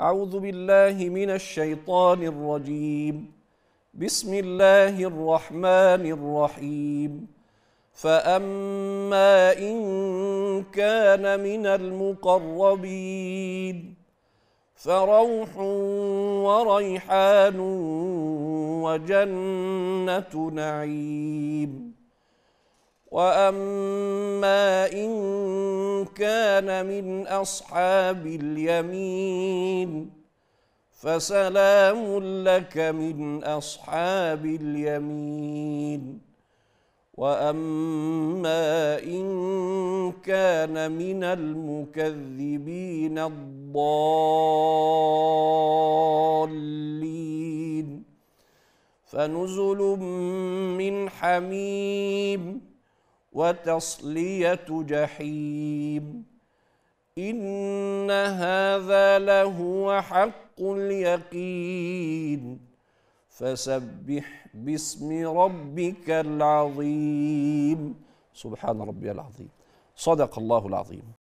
أعوذ بالله من الشيطان الرجيم بسم الله الرحمن الرحيم فأما إن كان من المقربين فروح وريحان وجنة نعيم وأما إن كان من أصحاب اليمين فسلام لك من أصحاب اليمين وأما إن كان من المكذبين الضالين فنزل من حميم وتصلية جحيم إن هذا لهو حق اليقين فسبح باسم ربك العظيم سبحان ربي العظيم صدق الله العظيم